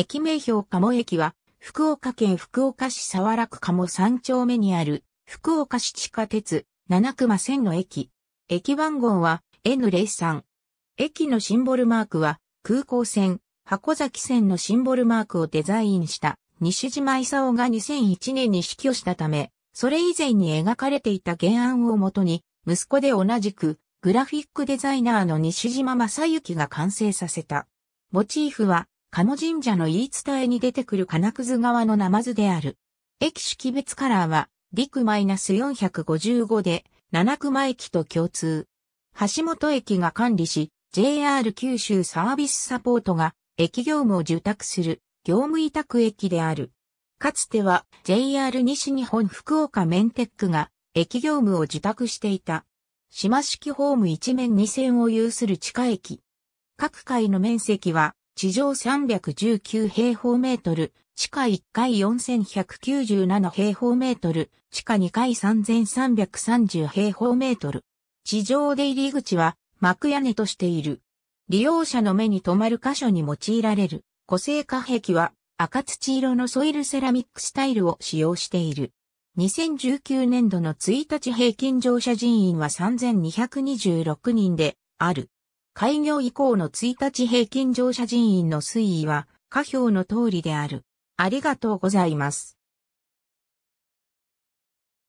駅名標鴨駅は、福岡県福岡市沢楽鴨3丁目にある、福岡市地下鉄、七熊線の駅。駅番号は N03。駅のシンボルマークは、空港線、箱崎線のシンボルマークをデザインした西島勲が2001年に死去したため、それ以前に描かれていた原案をもとに、息子で同じくグラフィックデザイナーの西島正幸が完成させた。モチーフは鴨神社の言い伝えに出てくる金屑川のナマズである。駅識別カラーは、陸 -455 で、七熊駅と共通。橋本駅が管理し、JR 九州サービスサポートが、駅業務を受託する、業務委託駅である。かつては JR 西日本福岡メンテックが駅業務を受託していた。島式ホーム一面二線を有する地下駅。各階の面積は地上319平方メートル、地下1階4197平方メートル、地下2階3330平方メートル。地上出入り口は幕屋根としている。利用者の目に留まる箇所に用いられる、個性化壁は赤土色のソイルセラミックスタイルを使用している。2019年度の1日平均乗車人員は3226人である。開業以降の1日平均乗車人員の推移は、下表の通りである。ありがとうございます。